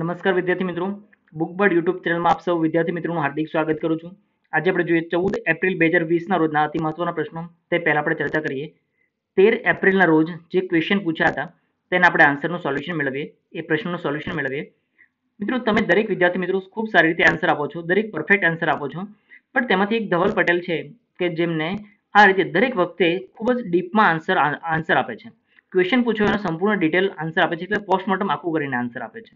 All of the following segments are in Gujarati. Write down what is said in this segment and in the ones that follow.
નમસ્કાર વિદ્યાર્થી મિત્રો બુકબર્ડ યુટ્યુબ ચેનલમાં આપ સૌ વિદ્યાર્થી મિત્રોનું હાર્દિક સ્વાગત કરું છું આજે આપણે જોઈએ ચૌદ એપ્રિલ બે હજાર વીસના રોજના અતિ મહત્વના પ્રશ્નો તે પહેલાં આપણે ચર્ચા કરીએ તેર એપ્રિલના રોજ જે ક્વેશ્ચન પૂછ્યા હતા તેને આપણે આન્સરનું સોલ્યુશન મેળવીએ એ પ્રશ્નનું સોલ્યુશન મેળવીએ મિત્રો તમે દરેક વિદ્યાર્થી મિત્રો ખૂબ સારી રીતે આન્સર આપો છો દરેક પરફેક્ટ આન્સર આપો છો પણ તેમાંથી એક ધવલ પટેલ છે કે જેમને આ રીતે દરેક વખતે ખૂબ જ ડીપમાં આન્સર આન્સર આપે છે ક્વેશ્ચન પૂછ્યો એનો સંપૂર્ણ ડિટેલ આન્સર આપે છે એટલે પોસ્ટમોર્ટમ આખું કરીને આન્સર આપે છે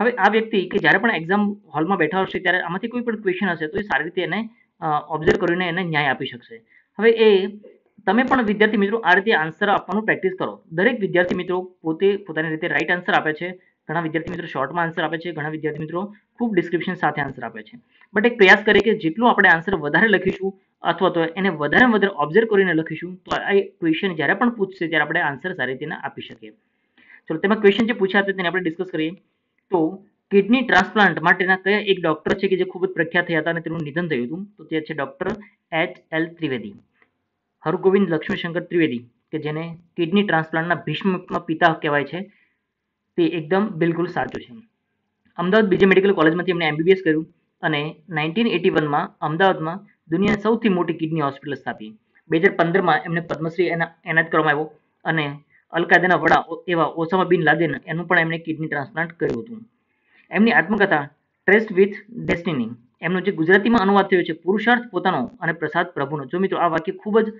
હવે આ વ્યક્તિ કે જ્યારે પણ એક્ઝામ હોલમાં બેઠા હશે ત્યારે આમાંથી કોઈ પણ ક્વેશ્ચન હશે તો એ સારી રીતે એને ઓબ્ઝર્વ કરીને એને ન્યાય આપી શકશે હવે એ તમે પણ વિદ્યાર્થી મિત્રો આ રીતે આન્સર આપવાનું પ્રેક્ટિસ કરો દરેક વિદ્યાર્થી મિત્રો પોતે પોતાની રીતે રાઈટ આન્સર આપે છે ઘણા વિદ્યાર્થી મિત્રો શોર્ટમાં આન્સર આપે છે ઘણા વિદ્યાર્થી મિત્રો ખૂબ ડિસ્ક્રિપ્શન સાથે આન્સર આપે છે બટ એક પ્રયાસ કરીએ કે જેટલું આપણે આન્સર વધારે લખીશું અથવા તો એને વધારે વધારે ઓબ્ઝર્વ કરીને લખીશું તો આ ક્વેશ્ચન જ્યારે પણ પૂછશે ત્યારે આપણે આન્સર સારી રીતે આપી શકીએ ચલો તેમાં ક્વેશ્ચન જે પૂછ્યા હતા તેને આપણે ડિસ્કસ કરીએ તો કિડની ટ્રાન્સપ્લાન્ટ માટેના કયા એક ડૉક્ટર છે કે જે ખૂબ જ પ્રખ્યાત થયા હતા અને તેનું નિધન થયું હતું તો તે છે doctor H L Trivedi Hargovind Laxmishankar Trivedi કે જેને કિડની ટ્રાન્સપ્લાન્ટના ભીષ્મના પિતા કહેવાય છે તે એકદમ બિલકુલ સાચું છે અમદાવાદ બીજી મેડિકલ કોલેજમાંથી એમણે એમબીબીએસ કર્યું અને નાઇન્ટીન એટી વનમાં અમદાવાદમાં દુનિયાની સૌથી મોટી કિડની હોસ્પિટલ સ્થાપી બે હજાર પંદરમાં એમને પદ્મશ્રી એના એનાયત કરવામાં આવ્યો અને અલકાયદાના વડા એવા ઓસામા બિન લાદેન એનું પણ એમણે કિડની ટ્રાન્સપ્લાન્ટ કર્યું હતું એમની આત્મકથા ટ્રેસ્ટ વિથ ડેસ્ટિની એમનો જે ગુજરાતીમાં અનુવાદ થયો છે પુરુષાર્થ પોતાનો અને પ્રસાદ પ્રભુનો જો મિત્રો આ વાક્ય ખૂબ જ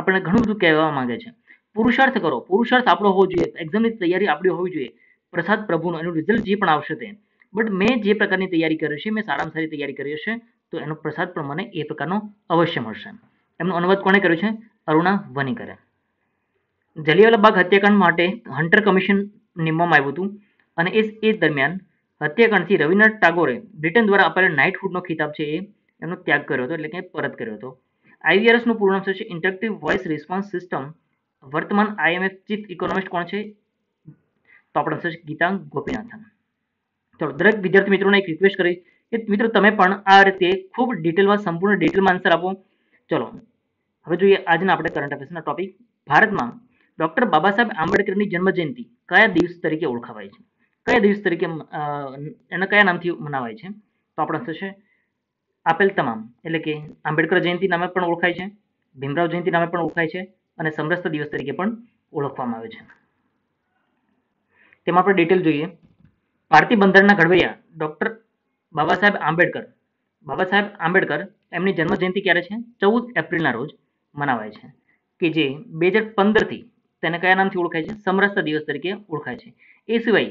આપણને ઘણું બધું કહેવા માંગે છે પુરુષાર્થ કરો પુરુષાર્થ આપણો હોવો જોઈએ એક્ઝામની તૈયારી આપણી હોવી જોઈએ પ્રસાદ પ્રભુનો એનું રિઝલ્ટ જે પણ આવશે તે બટ મેં જે પ્રકારની તૈયારી કરી છે મેં સારામાં સારી તૈયારી કરી છે તો એનો પ્રસાદ પણ મને એ પ્રકારનો અવશ્ય મળશે એમનો અનુવાદ કોણે કર્યો છે અરુણા વનીકરે જલિયાવાલા બાગ હત્યાકાંડ માટે હન્ટર કમિશન નિમવામાં આવ્યું હતું અને એ એ દરમિયાન હત્યાકાંડથી રવિન્દ્રનાથ ટાગોરે બ્રિટન દ્વારા અપાયેલ નાઇટહુડનો ખિતાબ છે એ એમનો ત્યાગ કર્યો હતો એટલે કે પરત કર્યો હતો આઈવીઆરએસનું પૂર્ણ નામ છે ઇન્ટરેક્ટિવ વોઇસ રિસ્પોન્સ સિસ્ટમ વર્તમાન આઈએમએફ ચીફ ઇકોનોમિસ્ટ કોણ છે તો આપણો આન્સર છે ગીતાંગ ગોપીનાથન ચલો દરેક વિદ્યાર્થી મિત્રોને એક રિક્વેસ્ટ કરી કે મિત્રો તમે પણ આ રીતે ખૂબ ડિટેલમાં સંપૂર્ણ ડિટેલમાં આન્સર આપો ચલો હવે જોઈએ આજના આપણે કરંટ અફેર્સના ટોપિક ભારતમાં ડૉક્ટર બાબા સાહેબ આંબેડકરની જન્મજયંતિ કયા દિવસ તરીકે ઓળખાવાય છે કયા દિવસ તરીકે એના કયા નામથી મનાવાય છે તો આપણે થશે આપેલ તમામ એટલે કે આંબેડકર જયંતિ નામે પણ ઓળખાય છે ભીમરાવ જયંતિ નામે પણ ઓળખાય છે અને સમરસતા દિવસ તરીકે પણ ઓળખવામાં આવે છે તેમાં આપણે ડિટેલ જોઈએ ભારતીય બંધારણના ઘડવૈયા ડૉક્ટર બાબા સાહેબ આંબેડકર બાબા સાહેબ આંબેડકર એમની જન્મજયંતિ ક્યારે છે ચૌદ એપ્રિલના રોજ મનાવાય છે કે જે બે હજાર પંદરથી તેને કયા નામથી ઓળખાય છે સમરસતા દિવસ તરીકે ઓળખાય છે એ સિવાય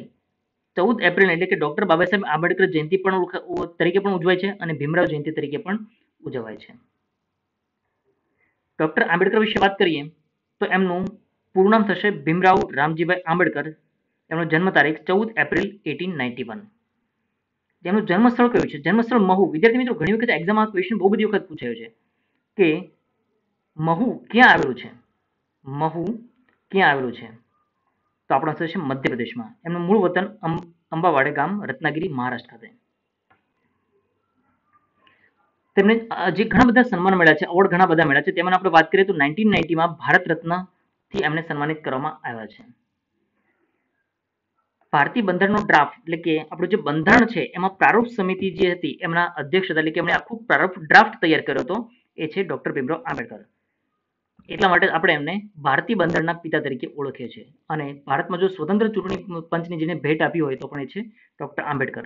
ચૌદ એપ્રિલ એટલે કે ડૉક્ટર બાબા સાહેબ આંબેડકર જયંતિ પણ તરીકે પણ ઉજવાય છે અને ભીમરાવ જયંતિ તરીકે પણ ઉજવાય છે ડૉક્ટર આંબેડકર વિશે વાત કરીએ તો એમનું પૂરું નામ થશે ભીમરાવ રામજીભાઈ આંબેડકર એમનો જન્મ તારીખ ચૌદ એપ્રિલ એટીન નાઇન્ટી વન જેમનું જન્મસ્થળ કયું છે જન્મસ્થળ મહુ વિદ્યાર્થી મિત્રો ઘણી વખત એક્ઝામમાં ક્વેશ્ચન બહુ બધી વખત પૂછાયો છે કે મહુ ક્યાં આવેલું છે મહુ ક્યાં આવેલું છે તો આપણો આન્સર છે મધ્યપ્રદેશમાં એમનું મૂળ વતન અંબાવાડે ગામ રત્નાગીરી મહારાષ્ટ્ર ખાતે તેમને જે ઘણા બધા સન્માન મળ્યા છે અવોર્ડ ઘણા બધા મળ્યા છે તેમાં આપણે વાત કરીએ તો નાઇન્ટીન નાઇન્ટીમાં ભારત રત્નથી એમને સન્માનિત કરવામાં આવ્યા છે ભારતીય બંધારણનો ડ્રાફ્ટ એટલે કે આપણું જે બંધારણ છે એમાં પ્રારૂપ સમિતિ જે હતી એમના અધ્યક્ષ હતા એટલે કે એમણે આખું પ્રારૂપ ડ્રાફ્ટ તૈયાર કર્યો હતો એ છે ડોક્ટર ભીમરાવ આંબેડકર એટલા માટે આપણે એમને ભારતીય બંધારણના પિતા તરીકે ઓળખીએ છીએ અને ભારતમાં જો સ્વતંત્ર ચૂંટણી પંચની જેને ભેટ આપી હોય તો પણ એ છે doctor Ambedkar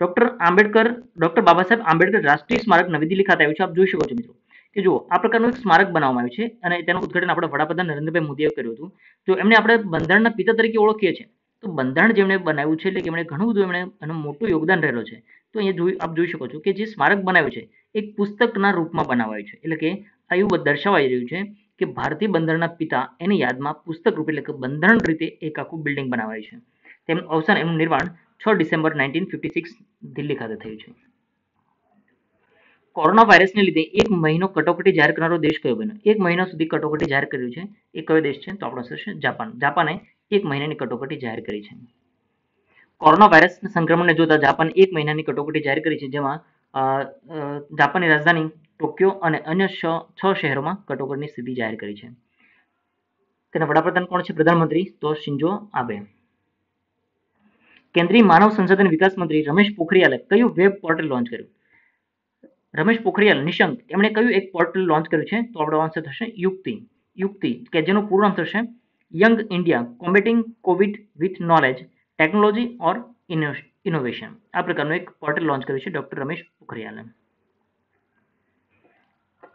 doctor Ambedkar doctor Baba Saheb Ambedkar રાષ્ટ્રીય સ્મારક નવી દિલ્હી ખાતે આવ્યું છે આપ જોઈ શકો છો મિત્રો કે જો આ પ્રકારનું એક સ્મારક બનાવવામાં આવ્યું છે અને તેનું ઉદઘાટન આપણે વડાપ્રધાન નરેન્દ્રભાઈ મોદીએ કર્યું હતું જો એમને આપણે બંધારણના પિતા તરીકે ઓળખીએ છીએ તો બંધારણ જેમણે બનાવ્યું છે એટલે કે એમણે ઘણું બધું એમણે એનું મોટું યોગદાન રહેલો છે તો અહીંયા જોઈ આપ જોઈ શકો છો કે જે સ્મારક બનાવ્યું છે એક પુસ્તકના રૂપમાં બનાવાયું છે એટલે કે આ એવું દર્શાવાઈ રહ્યું છે કે ભારતીય બંધારણના પિતા એની યાદમાં પુસ્તક રૂપે એટલે કે બંધારણ રીતે એક આખું બિલ્ડિંગ બનાવાયું છે તેમનું અવસાન એમનું નિર્માણ છ December nineteen fifty six Delhi ખાતે થયું છે કોરોના વાયરસને લીધે એક મહિનો કટોકટી જાહેર કરનારો દેશ કયો બન્યો એક મહિના સુધી કટોકટી જાહેર કર્યું છે એ કયો દેશ છે તો આપણો થશે જાપાન જાપાને એક મહિનાની કટોકટી જાહેર કરી છે કોરોના વાયરસ સંક્રમણને જોતા જાપાન એક મહિનાની કટોકટી જાહેર કરી છે જેમાં જાપાનની રાજધાની ટોક્યો અને અન્ય છ શહેરોમાં કટોકટીની સ્થિતિ જાહેર કરી છે તેના વડાપ્રધાન કોણ છે પ્રધાનમંત્રી તો શિંજો આબે કેન્દ્રીય માનવ સંસાધન વિકાસ મંત્રી રમેશ પોખરિયાલે કયું વેબ પોર્ટલ લોન્ચ કર્યું રમેશ પોખરિયાલ નિશંક એમણે કયું એક પોર્ટલ લોન્ચ કર્યું છે તો આપણો આન્સર થશે યુક્તિ યુક્તિ કે જેનું પૂર્ણ થશે young India combating Covid with knowledge technology or innovation આ પ્રકારનું એક પોર્ટલ લોન્ચ કર્યું છે ડોક્ટર રમેશ પોખરિયાલે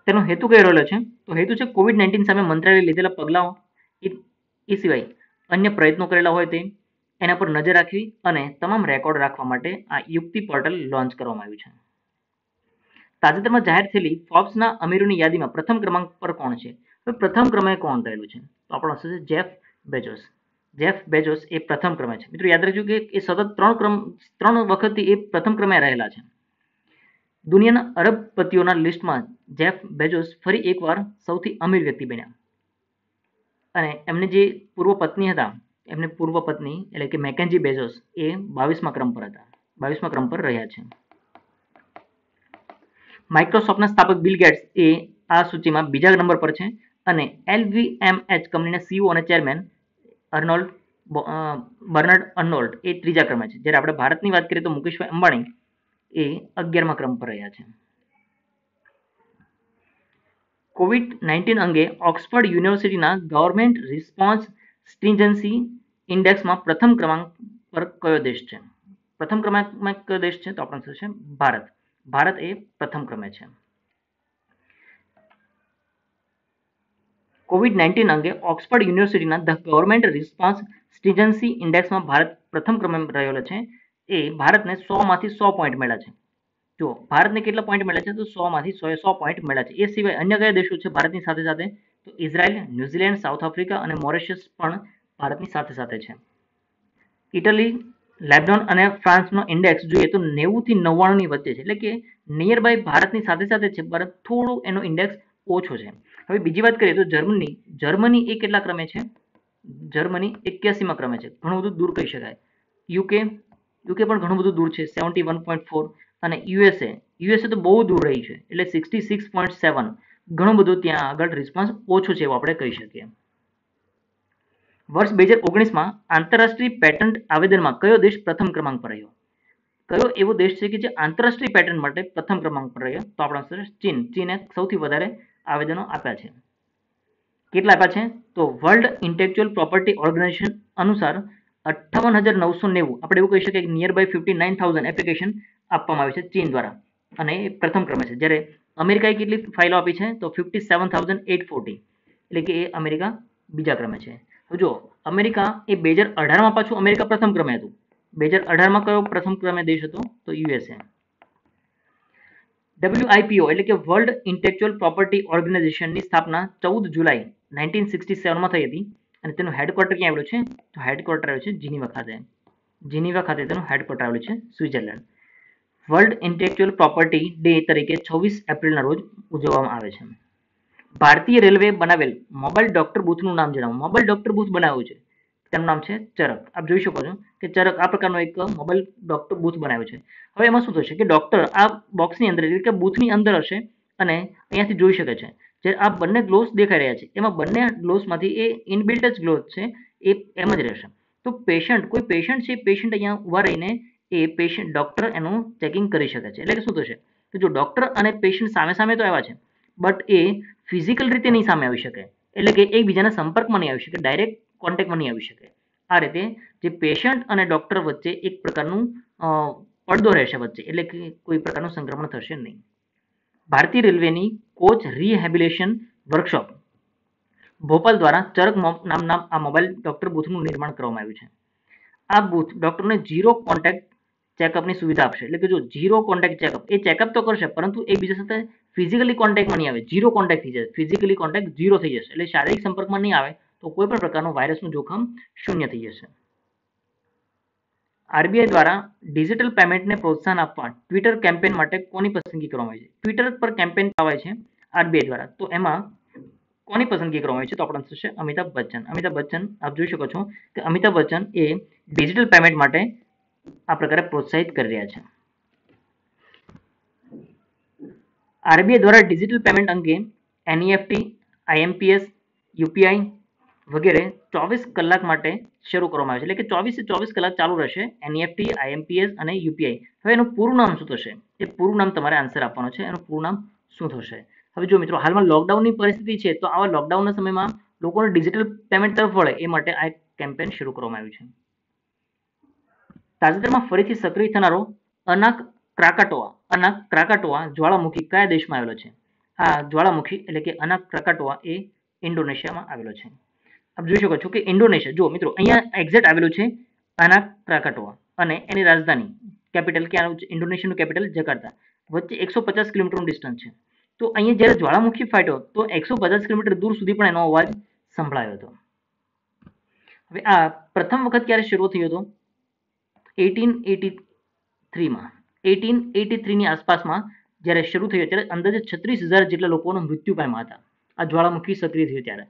તેનો હેતુ કઈ રહેલો છે તો હેતુ છે કોવિડ નાઇન્ટીન સામે મંત્રાલય લીધેલા પગલાઓ એ સિવાય અન્ય પ્રયત્નો કરેલા હોય તે એના પર નજર રાખવી અને તમામ રેકોર્ડ રાખવા માટે આ યુક્તિ પોર્ટલ લોન્ચ કરવામાં આવ્યું છે તાજેતરમાં જાહેર થયેલી ફોર્બ્સના અમીરોની યાદીમાં પ્રથમ ક્રમાંક પર કોણ છે હવે પ્રથમ ક્રમે કોણ રહેલું છે તો આપણો આવશે જેફ બેજોસ જેફ બેજોસ એ પ્રથમ ક્રમે છે મિત્રો યાદ રાખજો કે એ સતત ત્રણ ક્રમ ત્રણ વખતથી એ પ્રથમ ક્રમે રહેલા છે દુનિયાના અરબપતિઓના લિસ્ટમાં જેફ બેજોસ ફરી એકવાર સૌથી અમીર વ્યક્તિ બન્યા અને એમની જે પૂર્વ પત્ની હતા એમની પૂર્વ પત્ની એટલે કે મેકેન્જી બેજોસ એ બાવીસમાં ક્રમ પર હતા બાવીસમાં ક્રમ પર રહ્યા છે માઇક્રોસોફ્ટના સ્થાપક બિલ ગેટ્સ એ આ સૂચિમાં બીજા નંબર પર છે અને એમ એલવીએમએચ કંપનીના સીઓ અને ચેરમેન અર્નોલ્ડ બર્નર્ડ અર્નોલ્ડ એ ત્રીજા ક્રમે છે જ્યારે આપણે ભારતની વાત કરીએ તો મુકેશભાઈ અંબાણી એ અગિયારમા ક્રમ પર રહ્યા છે કોવિડ નાઇન્ટીન અંગે ઓક્સફર્ડ યુનિવર્સિટીના ગવર્મેન્ટ રિસ્પોન્સ સ્ટીન્જન્સી ઇન્ડેક્સમાં પ્રથમ ક્રમાંક પર કયો દેશ છે પ્રથમ ક્રમાંકમાં કયો દેશ છે તો આપણો છે ભારત ભારત એ પ્રથમ ક્રમે છે કોવિડ નાઇન્ટીન અંગે ઓક્સફર્ડ યુનિવર્સિટીના ધ ગવર્મેન્ટ રિસ્પોન્સ સ્ટીજન્સી ઇન્ડેક્સમાં ભારત પ્રથમ ક્રમે રહેલો છે એ ભારતને સોમાંથી સો પોઈન્ટ મળ્યા છે જો ભારતને કેટલા પોઈન્ટ મળ્યા છે તો સોમાંથી સોએ સો પોઈન્ટ મળ્યા છે એ સિવાય અન્ય કયા દેશો છે ભારતની સાથે સાથે તો ઇઝરાયલ ન્યુઝીલેન્ડ સાઉથ આફ્રિકા અને મોરેશિયસ પણ ભારતની સાથે સાથે છે ઇટલી લેબનોન અને ફ્રાન્સનો ઇન્ડેક્સ જોઈએ તો નેવુંથી નવ્વાણુંની વચ્ચે છે એટલે કે નિયર બાય ભારતની સાથે સાથે છે પણ થોડું એનો ઇન્ડેક્સ ઓછો છે હવે બીજી વાત કરીએ તો જર્મની જર્મની એ કેટલા ક્રમે છે જર્મની એક્યાસીમાં ક્રમે છે ઘણું બધું દૂર કહી શકાય યુકે યુકે પણ ઘણું બધું દૂર છે સેવન્ટી વન પોઈન્ટ ફોર અને યુએસએ યુએસએ તો બહુ દૂર રહી છે એટલે સિક્સટી સિક્સ પોઈન્ટ સેવન ઘણું બધું ત્યાં આગળ રિસ્પોન્સ ઓછો છે એવું આપણે કહી શકીએ વર્ષ બે હજાર ઓગણીસમાં આંતરરાષ્ટ્રીય પેટન્ટ આવેદનમાં કયો દેશ પ્રથમ ક્રમાંક પર રહ્યો કયો એવો દેશ છે કે જે આંતરરાષ્ટ્રીય પેટન્ટ માટે પ્રથમ ક્રમાંક પર રહ્યો તો આપણો આન્સર ચીન ચીને સૌથી વધારે આવેદનો આપ્યા છે કેટલા આપ્યા છે તો વર્લ્ડ ઇન્ટેલેક્ચ્યુઅલ પ્રોપર્ટી ઓર્ગેનાઇઝેશન અનુસાર અઠાવન હજાર નવસો નેવું આપણે એવું કહી શકીએ કે near by fifty nine thousand application આપવામાં આવી છે ચીન દ્વારા અને એ પ્રથમ ક્રમે છે જ્યારે અમેરિકાએ કેટલી ફાઇલો આપી છે તો fifty seven thousand eight forty એટલે કે એ અમેરિકા બીજા ક્રમે છે જો અમેરિકા એ બે હજાર અઢારમાં પાછું અમેરિકા પ્રથમ ક્રમે હતું બે હજાર અઢારમાં કયો પ્રથમ ક્રમે દેશ હતો તો યુએસએ ડબલ્યુઆઈપીઓ એટલે કે વર્લ્ડ ઇન્ટેલેક્ચ્યુઅલ પ્રોપર્ટી ઓર્ગેનાઇઝેશનની સ્થાપના ચૌદ જુલાઈ નાઇન્ટીન સિક્સટી સેવનમાં થઈ હતી અને તેનું હેડક્વાર્ટર ક્યાં આવેલું છે તો હેડક્વાર્ટર આવેલું છે જીનીવા ખાતે જીનીવા ખાતે તેનું હેડક્વાર્ટર આવેલું છે Switzerland world intellectual property day તરીકે છવ્વીસ એપ્રિલના રોજ ઉજવવામાં આવે છે ભારતીય રેલવે બનાવેલ મોબાઈલ ડોક્ટર બૂથનું નામ જણાવો મોબાઈલ ડોક્ટર બુથ બનાવ્યું છે તેનું નામ છે ચરક આપ જોઈ શકો છો કે ચરક આ પ્રકારનો એક મોબાઈલ ડોક્ટર બૂથ બનાવ્યો છે હવે એમાં શું થશે કે ડોક્ટર આ બોક્સની અંદર એટલે કે બૂથની અંદર હશે અને અહીંયાથી જોઈ શકે છે જે આ બંને ગ્લોવ્સ દેખાઈ રહ્યા છે એમાં બંને ગ્લોવ્સમાંથી એ ઇનબિલ્ટ જ ગ્લોવ્સ છે એ એમ જ રહેશે તો પેશન્ટ કોઈ પેશન્ટ છે પેશન્ટ અહીંયા ઉભા રહીને એ પેશન્ટ ડૉક્ટર એનું ચેકિંગ કરી શકે છે એટલે કે શું થશે તો જો ડૉક્ટર અને પેશન્ટ સામે સામે તો આવ્યા છે બટ એ ફિઝિકલ રીતે નહીં સામે આવી શકે એટલે કે એકબીજાના સંપર્કમાં નહીં આવી શકે ડાયરેક્ટ કોન્ટેક્ટમાં નહીં આવી શકે આ રીતે જે પેશન્ટ અને ડૉક્ટર વચ્ચે એક પ્રકારનું પડદો રહેશે વચ્ચે એટલે કે કોઈ પ્રકારનું સંક્રમણ થશે નહીં ભારતીય રેલવેની કોચ રિહેબિલેશન વર્કશોપ ભોપાલ દ્વારા ચરક નામના આ મોબાઈલ ડૉક્ટર બૂથનું નિર્માણ કરવામાં આવ્યું છે આ બૂથ ડૉક્ટરને ઝીરો કોન્ટેક્ટ ચેકઅપની સુવિધા આપશે એટલે કે જો ઝીરો કોન્ટેક્ટ ચેકઅપ એ ચેકઅપ તો કરશે પરંતુ એકબીજા સાથે ફિઝિકલી કોન્ટેક્ટમાં નહીં આવે ઝીરો કોન્ટેક્ટ થઈ જશે ફિઝિકલી કોન્ટેક્ટ ઝીરો થઈ જશે એટલે શારીરિક સંપર્કમાં નહીં આવે તો કોઈ પણ પ્રકારનું વાયરસનું જોખમ શૂન્ય થઈ જશે આરબીઆઈ દ્વારા ડિજિટલ પેમેન્ટને પ્રોત્સાહન આપવા ટ્વિટર કેમ્પેન માટે કોની પસંદગી કરવામાં આવી છે ટ્વિટર પર કેમ્પેન કરાવાય છે આરબીઆઈ દ્વારા તો એમાં કોની પસંદગી કરવામાં આવી છે તો આપણો આન્સર છે અમિતાભ બચ્ચન અમિતાભ બચ્ચન આપ જોઈ શકો છો કે અમિતાભ બચ્ચન એ ડિજિટલ પેમેન્ટ માટે આ પ્રકારે પ્રોત્સાહિત કરી રહ્યા છે આરબીઆઈ દ્વારા ડિજિટલ પેમેન્ટ અંગે એનઈએફટી આઈએમપીએસ યુપીઆઈ વગેરે ચોવીસ કલાક માટે શરૂ કરવામાં આવે છે એટલે કે ચોવીસ ચોવીસ કલાક ચાલુ રહેશે એનઈએફટી આઈએમપીએસ e અને યુપીઆઈ હવે એનું પૂરું નામ શું થશે એ પૂરું નામ તમારે આન્સર આપવાનો છે એનું પૂરું નામ શું થશે હવે જો મિત્રો હાલમાં લોકડાઉનની પરિસ્થિતિ છે તો આવા લોકડાઉનના સમયમાં લોકોને ડિજિટલ પેમેન્ટ તરફ વળે એ માટે આ એક કેમ્પેન શરૂ કરવામાં આવ્યું છે તાજેતરમાં ફરીથી સક્રિય થનારો અનાક ક્રાકાટોવા અનાક ક્રાકાટોવા જ્વાળામુખી કયા દેશમાં આવેલો છે આ જ્વાળામુખી એટલે કે અનાક ક્રાકાટોવા એ ઇન્ડોનેશિયામાં આવેલો છે આપ જોઈ શકો છો કે ઇન્ડોનેશિયા જો મિત્રો અહીંયા એક્ઝેક્ટ આવેલું છે આના ક્રાકટોવા અને એની રાજધાની કેપિટલ કે ઇન્ડોનેશિયાનું કેપિટલ જકાર્તા વચ્ચે એકસો પચાસ કિલોમીટરનું ડિસ્ટન્સ છે તો અહીંયા જ્યારે જ્વાળામુખી ફાટ્યો તો એકસો પચાસ કિલોમીટર દૂર સુધી પણ એનો અવાજ સંભળાયો હતો હવે આ પ્રથમ વખત ક્યારે શરૂ થયો હતો એટીન એટી થ્રીમાં એટીન એટી થ્રીની આસપાસમાં જ્યારે શરૂ થયો ત્યારે અંદાજે છત્રીસ હજાર જેટલા લોકોનું મૃત્યુ પામ્યા હતા આ જ્વાળામુખી સક્રિય થયું ત્યારે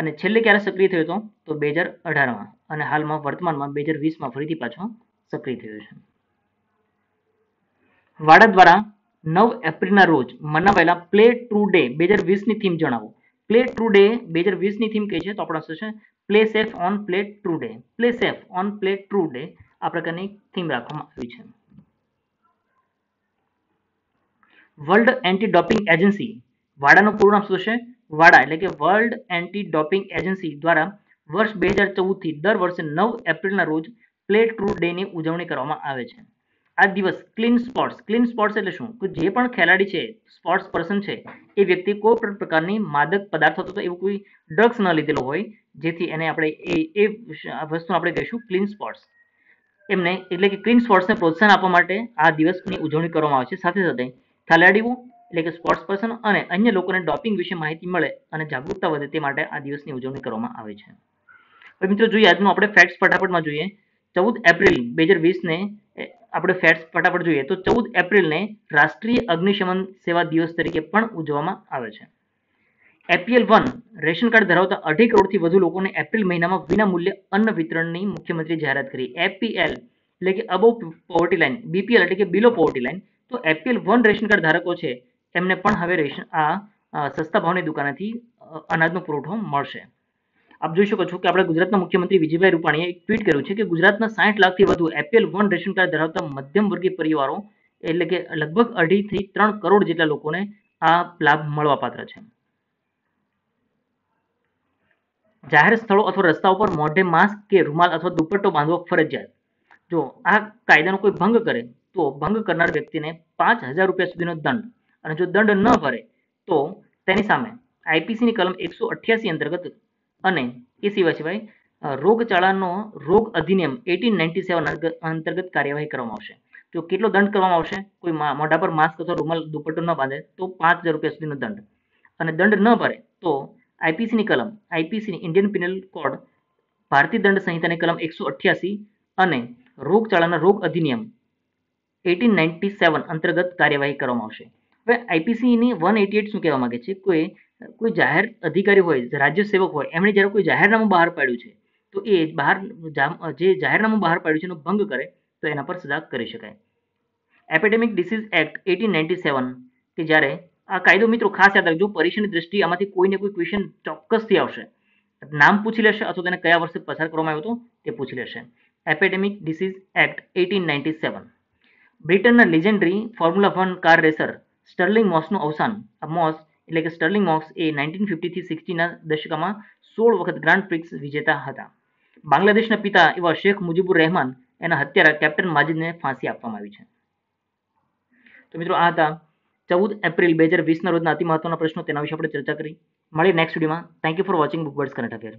અને છેલ્લે ક્યારે સક્રિય થયો હતો તો બે હજાર અઢારમાં અને હાલમાં વર્તમાનમાં બે હજાર વીસમાં ફરીથી પાછો સક્રિય થયો છે વાડા દ્વારા નવ એપ્રિલના રોજ મનાવાયેલા પ્લે ટ્રુ ડે બે હજાર વીસની થીમ જણાવો પ્લે ટ્રુ ડે બે હજાર વીસની થીમ કઈ છે તો આપણો શું છે play safe on play true day play safe on play true day આ પ્રકારની થીમ રાખવામાં આવી છે વર્લ્ડ એન્ટી ડોપિંગ એજન્સી વાડાનું પૂરું નામ શું છે વાડા એટલે કે વર્લ્ડ એન્ટી ડોપિંગ એજન્સી દ્વારા વર્ષ બે હજાર ચૌદથી દર વર્ષે નવ એપ્રિલના રોજ પ્લે ટ્રુ ડેની ઉજવણી કરવામાં આવે છે આ દિવસ ક્લીન સ્પોર્ટ્સ ક્લીન સ્પોર્ટ્સ એટલે શું કે જે પણ ખેલાડી છે સ્પોર્ટ્સ પર્સન છે એ વ્યક્તિ કોઈ પણ પ્રકારની માદક પદાર્થ અથવા તો એવું કોઈ ડ્રગ્સ ન લીધેલો હોય જેથી એને આપણે એ એ વસ્તુ આપણે કહીશું ક્લીન સ્પોર્ટ્સ એમને એટલે કે ક્લીન સ્પોર્ટ્સને પ્રોત્સાહન આપવા માટે આ દિવસની ઉજવણી કરવામાં આવે છે સાથે સાથે ખેલાડીઓ એટલે કે સ્પોર્ટ્સ પર્સન અને અન્ય લોકોને ડોપિંગ વિશે માહિતી મળે અને જાગૃતતા વધે તે માટે આ દિવસની ઉજવણી કરવામાં આવે છે હવે મિત્રો જોઈએ આજનું આપણે ફેક્ટ્સ ફટાફટમાં જોઈએ ચૌદ એપ્રિલ બે હજાર વીસને આપણે ફેટ્સ ફટાફટ જોઈએ તો ચૌદ એપ્રિલને રાષ્ટ્રીય અગ્નિશમન સેવા દિવસ તરીકે પણ ઉજવવામાં આવે છે એપીએલ વન રેશન કાર્ડ ધરાવતા અઢી કરોડથી વધુ લોકોને એપ્રિલ મહિનામાં વિના મૂલ્ય અન્ન વિતરણની મુખ્યમંત્રી જાહેરાત કરી એપીએલ એટલે કે અબોવ પોવર્ટી લાઇન બીપીએલ એટલે કે બિલો પોવર્ટી લાઇન તો એપીએલ વન રેશન કાર્ડ ધારકો છે એમને પણ હવે રેશન આ સસ્તા ભાવની દુકાનેથી અનાજનો પુરવઠો મળશે આપ જોઈ શકો છો કે આપણે ગુજરાતના મુખ્યમંત્રી વિજયભાઈ રૂપાણીએ એક ટ્વીટ કર્યું છે કે ગુજરાતના સાઠ લાખથી વધુ એપીએલ વન રેશન કાર્ડ ધરાવતા મધ્યમ વર્ગીય પરિવારો એટલે કે લગભગ અઢીથી ત્રણ કરોડ જેટલા લોકોને આ લાભ મળવાપાત્ર છે જાહેર સ્થળો અથવા રસ્તા ઉપર મોઢે માસ્ક કે રૂમાલ અથવા દુપટ્ટો બાંધવો ફરજિયાત જો આ કાયદાનો કોઈ ભંગ કરે તો ભંગ કરનાર વ્યક્તિને પાંચ હજાર રૂપિયા સુધીનો દંડ અને જો દંડ ન ભરે તો તેની સામે આઈપીસીની કલમ એકસો અઠ્યાસી અંતર્ગત અને એ સિવાય સિવાય રોગચાળાનો રોગ અધિનિયમ એટીન નાઇન્ટી સેવન અંતર્ગત કાર્યવાહી કરવામાં આવશે જો કેટલો દંડ કરવામાં આવશે કોઈ મોઢા પર માસ્ક અથવા રૂમાલ દુપટ્ટો ન બાંધે તો પાંચ હજાર રૂપિયા સુધીનો દંડ અને દંડ ન ભરે તો આઈપીસીની કલમ આઈપીસીની ઇન્ડિયન પિનલ કોડ ભારતીય દંડ સંહિતાની કલમ એકસો અઠ્યાસી અને રોગચાળાના રોગ અધિનિયમ એટીન નાઇન્ટી સેવન અંતર્ગત કાર્યવાહી કરવામાં આવશે હવે આઈપીસીની વન એટી એટ શું કહેવા માંગે છે કોઈ કોઈ જાહેર અધિકારી હોય રાજ્ય સેવક હોય એમણે જ્યારે કોઈ જાહેરનામું બહાર પાડ્યું છે તો એ બહાર જે જાહેરનામું બહાર પાડ્યું છે એનો ભંગ કરે તો એના પર સજા કરી શકાય epidemic disease act eighteen ninety seven કે જ્યારે આ કાયદો મિત્રો ખાસ યાદ રાખજો પરીક્ષાની દ્રષ્ટિએ આમાંથી કોઈને કોઈ ક્વેશ્ચન ચોક્કસથી આવશે નામ પૂછી લેશે અથવા તેને કયા વર્ષે પસાર કરવામાં આવ્યો હતો તે પૂછી લેશે epidemic disease act eighteen ninety seven બ્રિટનના legendary formula one car racer Stirling મોસનું અવસાન આ મોસ એટલે કે સ્ટર્લિંગ મોસ એ નાઇન્ટીન ફિફ્ટીથી સિક્સટીના દશકામાં સોળ વખત ગ્રાન્ડ પ્રિક્સ વિજેતા હતા બાંગ્લાદેશના પિતા એવા શેખ મુજીબુર રહેમાન એના હત્યારા કેપ્ટન માજિદને ફાંસી આપવામાં આવી છે તો મિત્રો આ હતા ચૌદ એપ્રિલ બે હજાર વીસના રોજના અતિ મહત્વના પ્રશ્નો તેના વિશે આપણે ચર્ચા કરી મળી નેક્સ્ટ વિડીયોમાં thank you for watching Book Birds current affair